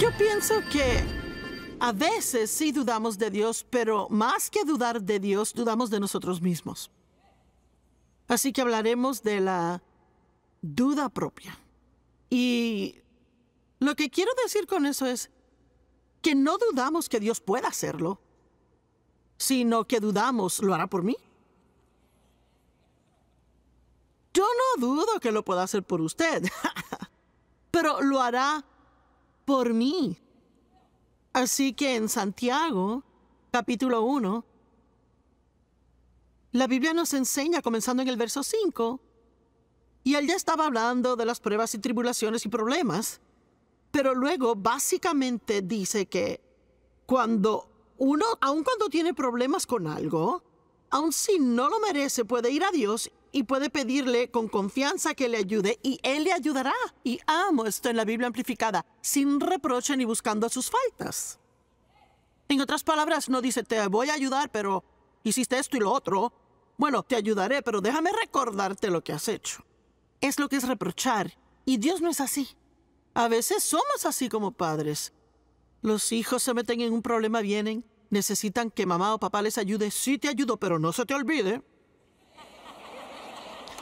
Yo pienso que a veces sí dudamos de Dios, pero más que dudar de Dios, dudamos de nosotros mismos. Así que hablaremos de la duda propia. Y lo que quiero decir con eso es que no dudamos que Dios pueda hacerlo, sino que dudamos, ¿lo hará por mí? Yo no dudo que lo pueda hacer por usted, pero lo hará por mí. Así que en Santiago, capítulo 1, la Biblia nos enseña, comenzando en el verso 5, y él ya estaba hablando de las pruebas y tribulaciones y problemas, pero luego básicamente dice que cuando uno, aun cuando tiene problemas con algo, aun si no lo merece, puede ir a Dios y puede pedirle con confianza que le ayude y él le ayudará. Y amo esto en la Biblia amplificada, sin reproche ni buscando sus faltas. En otras palabras, no dice, te voy a ayudar, pero hiciste esto y lo otro. Bueno, te ayudaré, pero déjame recordarte lo que has hecho. Es lo que es reprochar. Y Dios no es así. A veces somos así como padres. Los hijos se meten en un problema, vienen, necesitan que mamá o papá les ayude. Sí te ayudo, pero no se te olvide.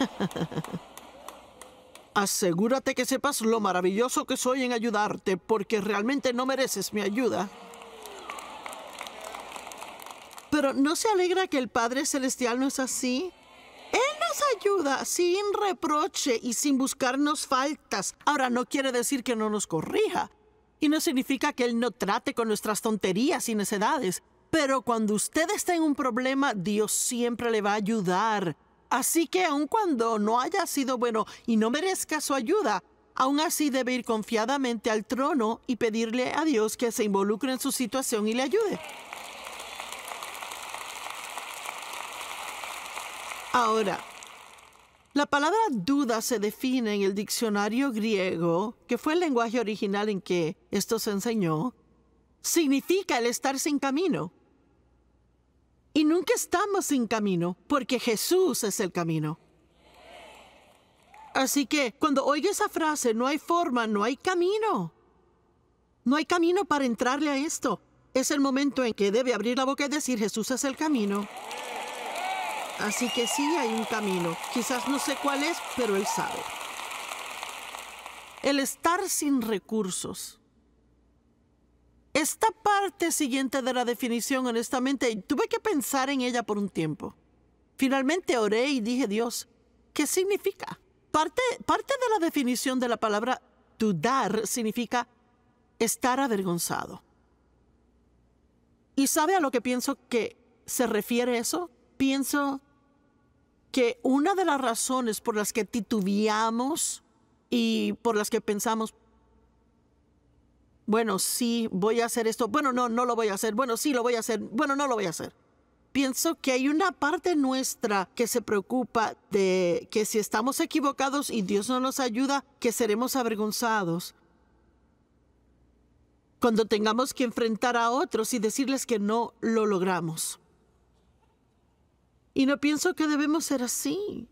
Asegúrate que sepas lo maravilloso que soy en ayudarte, porque realmente no mereces mi ayuda. Pero ¿no se alegra que el Padre Celestial no es así? Él nos ayuda sin reproche y sin buscarnos faltas. Ahora no quiere decir que no nos corrija. Y no significa que Él no trate con nuestras tonterías y necedades. Pero cuando usted está en un problema, Dios siempre le va a ayudar. Así que aun cuando no haya sido bueno y no merezca su ayuda, aún así debe ir confiadamente al trono y pedirle a Dios que se involucre en su situación y le ayude. Ahora, la palabra duda se define en el diccionario griego, que fue el lenguaje original en que esto se enseñó, significa el estar sin camino. Y nunca estamos sin camino, porque Jesús es el camino. Así que cuando oiga esa frase, no hay forma, no hay camino. No hay camino para entrarle a esto. Es el momento en que debe abrir la boca y decir Jesús es el camino. Así que sí hay un camino. Quizás no sé cuál es, pero Él sabe. El estar sin recursos esta parte siguiente de la definición, honestamente, tuve que pensar en ella por un tiempo. Finalmente oré y dije, Dios, ¿qué significa? Parte, parte de la definición de la palabra dudar significa estar avergonzado. ¿Y sabe a lo que pienso que se refiere eso? Pienso que una de las razones por las que titubeamos y por las que pensamos, bueno, sí, voy a hacer esto, bueno, no, no lo voy a hacer, bueno, sí, lo voy a hacer, bueno, no lo voy a hacer. Pienso que hay una parte nuestra que se preocupa de que si estamos equivocados y Dios no nos ayuda, que seremos avergonzados. Cuando tengamos que enfrentar a otros y decirles que no lo logramos. Y no pienso que debemos ser así.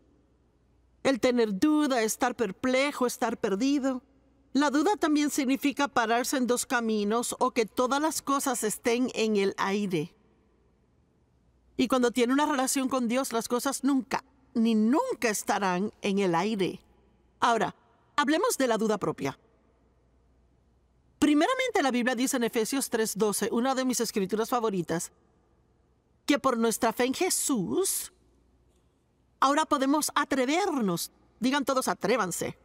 El tener duda, estar perplejo, estar perdido. La duda también significa pararse en dos caminos o que todas las cosas estén en el aire. Y cuando tiene una relación con Dios, las cosas nunca, ni nunca estarán en el aire. Ahora, hablemos de la duda propia. Primeramente la Biblia dice en Efesios 3:12, una de mis escrituras favoritas, que por nuestra fe en Jesús, ahora podemos atrevernos. Digan todos, atrévanse.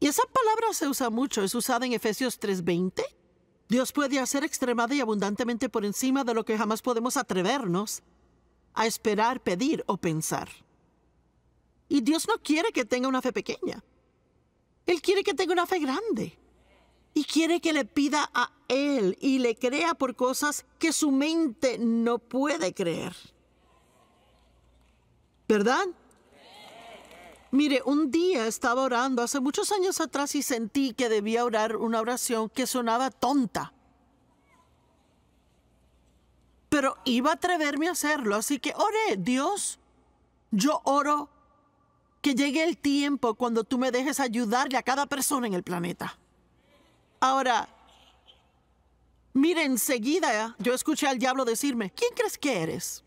Y esa palabra se usa mucho, es usada en Efesios 3:20. Dios puede hacer extremada y abundantemente por encima de lo que jamás podemos atrevernos a esperar, pedir o pensar. Y Dios no quiere que tenga una fe pequeña. Él quiere que tenga una fe grande. Y quiere que le pida a Él y le crea por cosas que su mente no puede creer. ¿Verdad? Mire, un día estaba orando hace muchos años atrás y sentí que debía orar una oración que sonaba tonta. Pero iba a atreverme a hacerlo, así que oré, Dios, yo oro que llegue el tiempo cuando tú me dejes ayudarle a cada persona en el planeta. Ahora, mire, enseguida yo escuché al diablo decirme, ¿quién crees que eres?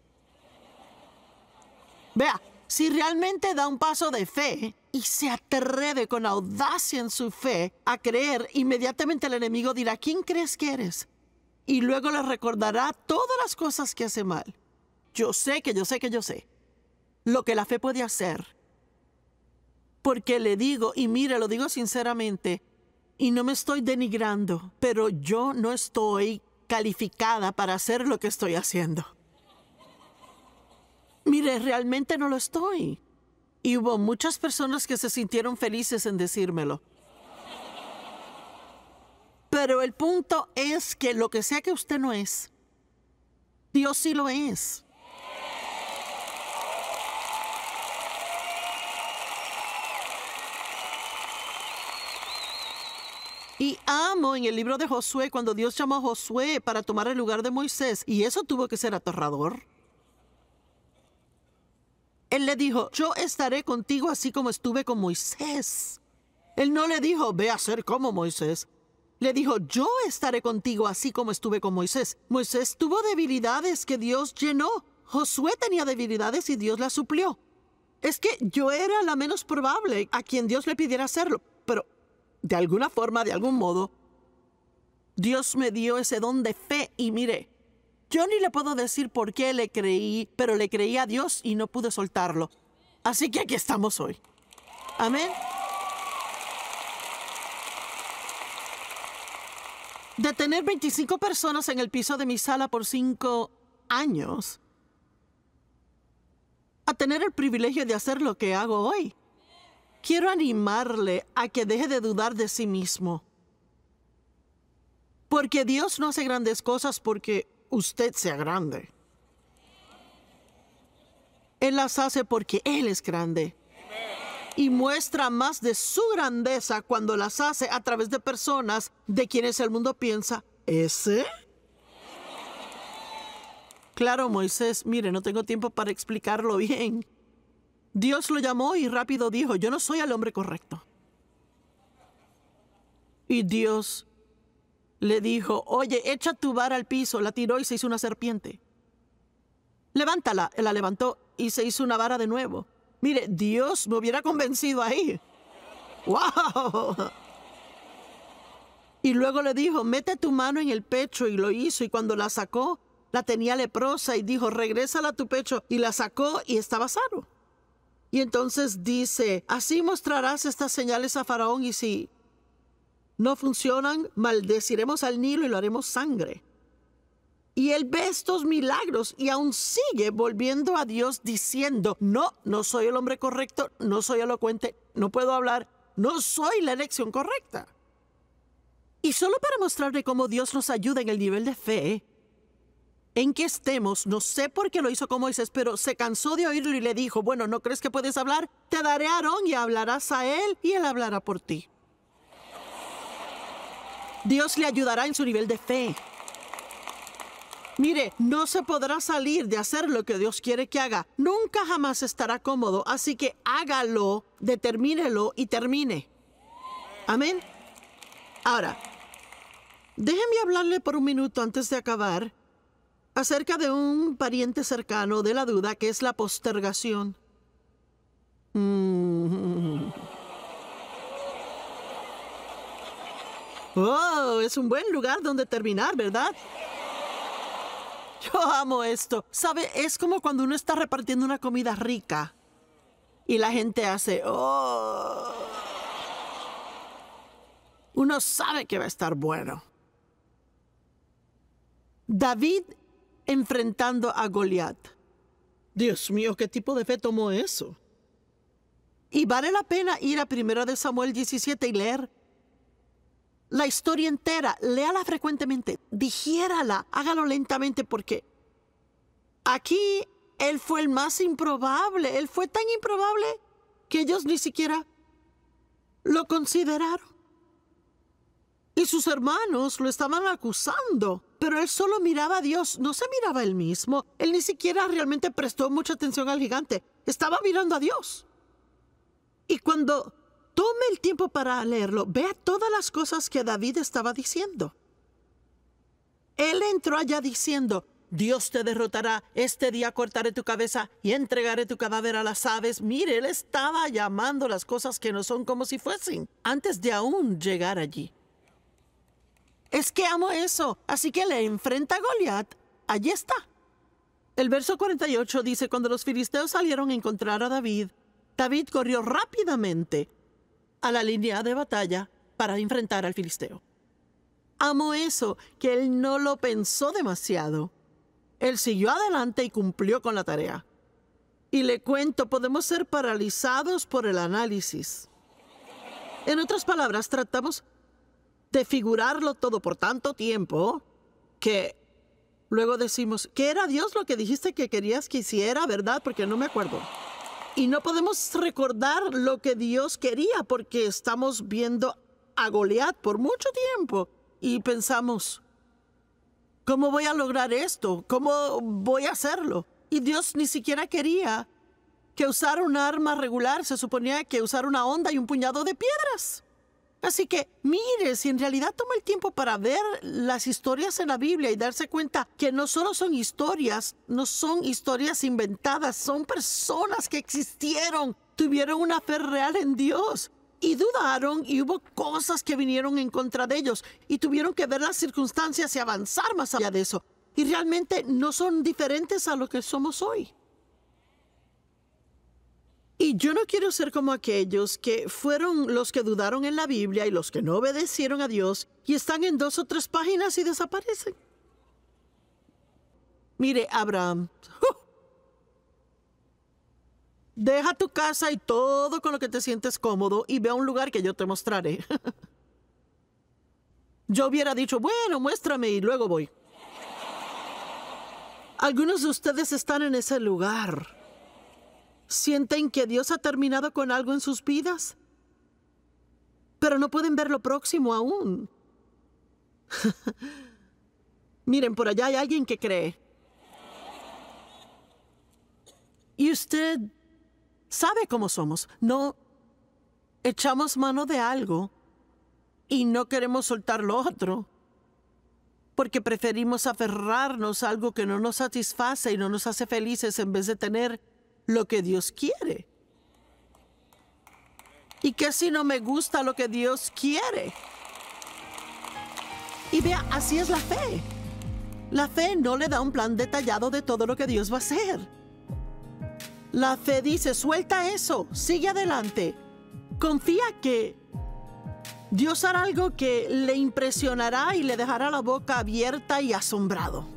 Vea, si realmente da un paso de fe y se atreve con audacia en su fe a creer, inmediatamente el enemigo dirá, ¿quién crees que eres? Y luego le recordará todas las cosas que hace mal. Yo sé que yo sé que yo sé lo que la fe puede hacer. Porque le digo, y mire, lo digo sinceramente, y no me estoy denigrando, pero yo no estoy calificada para hacer lo que estoy haciendo. Mire, realmente no lo estoy. Y hubo muchas personas que se sintieron felices en decírmelo. Pero el punto es que lo que sea que usted no es, Dios sí lo es. Y amo en el libro de Josué cuando Dios llamó a Josué para tomar el lugar de Moisés, y eso tuvo que ser aterrador. Él le dijo, yo estaré contigo así como estuve con Moisés. Él no le dijo, ve a ser como Moisés. Le dijo, yo estaré contigo así como estuve con Moisés. Moisés tuvo debilidades que Dios llenó. Josué tenía debilidades y Dios las suplió. Es que yo era la menos probable a quien Dios le pidiera hacerlo, pero de alguna forma, de algún modo, Dios me dio ese don de fe y mire, yo ni le puedo decir por qué le creí, pero le creí a Dios y no pude soltarlo. Así que aquí estamos hoy. Amén. De tener 25 personas en el piso de mi sala por 5 años, a tener el privilegio de hacer lo que hago hoy. Quiero animarle a que deje de dudar de sí mismo. Porque Dios no hace grandes cosas porque usted sea grande. Él las hace porque Él es grande. Y muestra más de su grandeza cuando las hace a través de personas de quienes el mundo piensa, ¿ese? Claro, Moisés, mire, no tengo tiempo para explicarlo bien. Dios lo llamó y rápido dijo, yo no soy el hombre correcto. Y Dios le dijo, oye, echa tu vara al piso. La tiró y se hizo una serpiente. Levántala. Él la levantó y se hizo una vara de nuevo. Mire, Dios me hubiera convencido ahí. ¡Wow! Y luego le dijo, mete tu mano en el pecho y lo hizo y cuando la sacó, la tenía leprosa y dijo, regrésala a tu pecho y la sacó y estaba sano. Y entonces dice, así mostrarás estas señales a Faraón y si no funcionan, maldeciremos al Nilo y lo haremos sangre. Y él ve estos milagros y aún sigue volviendo a Dios diciendo, no, no soy el hombre correcto, no soy elocuente, no puedo hablar, no soy la elección correcta. Y solo para mostrarle cómo Dios nos ayuda en el nivel de fe en que estemos, no sé por qué lo hizo como Moisés, pero se cansó de oírlo y le dijo, bueno, ¿no crees que puedes hablar? Te daré a Aarón y hablarás a él y él hablará por ti. Dios le ayudará en su nivel de fe. Mire, no se podrá salir de hacer lo que Dios quiere que haga. Nunca jamás estará cómodo, así que hágalo, determínelo y termine. Amén. Ahora, déjeme hablarle por un minuto antes de acabar acerca de un pariente cercano de la duda que es la postergación. Mm. ¡Oh! Es un buen lugar donde terminar, ¿verdad? Yo amo esto. ¿Sabe? Es como cuando uno está repartiendo una comida rica. Y la gente hace... ¡Oh! Uno sabe que va a estar bueno. David enfrentando a Goliat. Dios mío, ¿qué tipo de fe tomó eso? Y vale la pena ir a 1 Samuel 17 y leer la historia entera, léala frecuentemente, digiérala, hágalo lentamente porque aquí él fue el más improbable, él fue tan improbable que ellos ni siquiera lo consideraron. Y sus hermanos lo estaban acusando, pero él solo miraba a Dios, no se miraba a él mismo, él ni siquiera realmente prestó mucha atención al gigante, estaba mirando a Dios. Y cuando Tome el tiempo para leerlo. Vea todas las cosas que David estaba diciendo. Él entró allá diciendo, Dios te derrotará, este día cortaré tu cabeza y entregaré tu cadáver a las aves. Mire, él estaba llamando las cosas que no son como si fuesen, antes de aún llegar allí. Es que amo eso, así que le enfrenta a Goliat. Allí está. El verso 48 dice, cuando los filisteos salieron a encontrar a David, David corrió rápidamente a la línea de batalla para enfrentar al filisteo. Amo eso, que él no lo pensó demasiado. Él siguió adelante y cumplió con la tarea. Y le cuento, podemos ser paralizados por el análisis. En otras palabras, tratamos de figurarlo todo por tanto tiempo que luego decimos, ¿qué era Dios lo que dijiste que querías que hiciera, verdad? Porque no me acuerdo. Y no podemos recordar lo que Dios quería porque estamos viendo a Goliat por mucho tiempo y pensamos, ¿cómo voy a lograr esto? ¿Cómo voy a hacerlo? Y Dios ni siquiera quería que usara un arma regular, se suponía que usar una onda y un puñado de piedras. Así que mire, si en realidad toma el tiempo para ver las historias en la Biblia y darse cuenta que no solo son historias, no son historias inventadas, son personas que existieron, tuvieron una fe real en Dios. Y dudaron y hubo cosas que vinieron en contra de ellos y tuvieron que ver las circunstancias y avanzar más allá de eso. Y realmente no son diferentes a lo que somos hoy. Y yo no quiero ser como aquellos que fueron los que dudaron en la Biblia y los que no obedecieron a Dios y están en dos o tres páginas y desaparecen. Mire, Abraham, ¡oh! deja tu casa y todo con lo que te sientes cómodo y ve a un lugar que yo te mostraré. yo hubiera dicho, bueno, muéstrame y luego voy. Algunos de ustedes están en ese lugar. Sienten que Dios ha terminado con algo en sus vidas, pero no pueden ver lo próximo aún. Miren, por allá hay alguien que cree. Y usted sabe cómo somos. No echamos mano de algo y no queremos soltar lo otro, porque preferimos aferrarnos a algo que no nos satisface y no nos hace felices en vez de tener lo que Dios quiere. ¿Y que si no me gusta lo que Dios quiere? Y vea, así es la fe. La fe no le da un plan detallado de todo lo que Dios va a hacer. La fe dice, suelta eso, sigue adelante. Confía que Dios hará algo que le impresionará y le dejará la boca abierta y asombrado.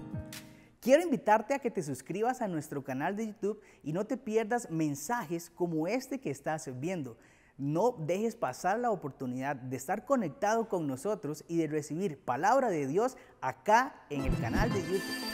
Quiero invitarte a que te suscribas a nuestro canal de YouTube y no te pierdas mensajes como este que estás viendo. No dejes pasar la oportunidad de estar conectado con nosotros y de recibir palabra de Dios acá en el canal de YouTube.